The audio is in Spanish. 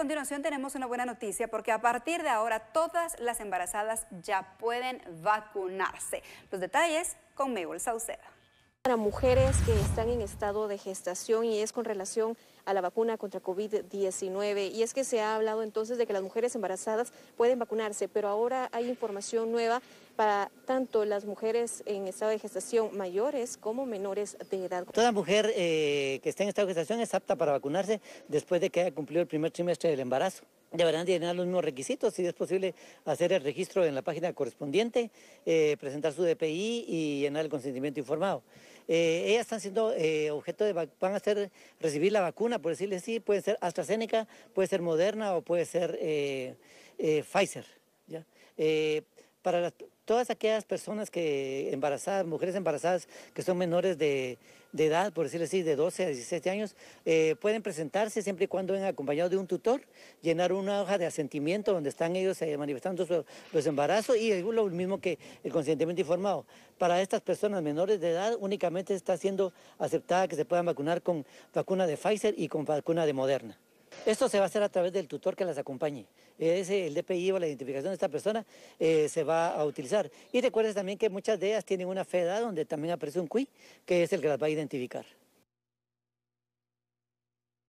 continuación tenemos una buena noticia porque a partir de ahora todas las embarazadas ya pueden vacunarse. Los detalles con Mabel Sauceda. Para mujeres que están en estado de gestación y es con relación a la vacuna contra COVID-19. Y es que se ha hablado entonces de que las mujeres embarazadas pueden vacunarse, pero ahora hay información nueva para tanto las mujeres en estado de gestación mayores como menores de edad. Toda mujer eh, que está en estado de gestación es apta para vacunarse después de que haya cumplido el primer trimestre del embarazo deberán llenar los mismos requisitos, si es posible hacer el registro en la página correspondiente, eh, presentar su DPI y llenar el consentimiento informado. Eh, ellas están siendo eh, objeto de, van a ser, recibir la vacuna, por decirle sí, puede ser AstraZeneca, puede ser Moderna o puede ser Pfizer. ¿ya? para las todas aquellas personas que embarazadas, mujeres embarazadas que son menores de, edad, por decirlo así, de 12 a 17 años, eh, pueden presentarse siempre y cuando vengan acompañados de un tutor, llenar una hoja de asentimiento donde están ellos eh, manifestando los embarazos y es lo mismo que el consentimiento informado. Para estas personas menores de edad únicamente está siendo aceptada que se puedan vacunar con vacuna de Pfizer y con vacuna de Moderna. Esto se va a hacer a través del tutor que las acompañe. Es el DPI o la identificación de esta persona eh, se va a utilizar. Y recuerden también que muchas de ellas tienen una FEDA donde también aparece un CUI, que es el que las va a identificar.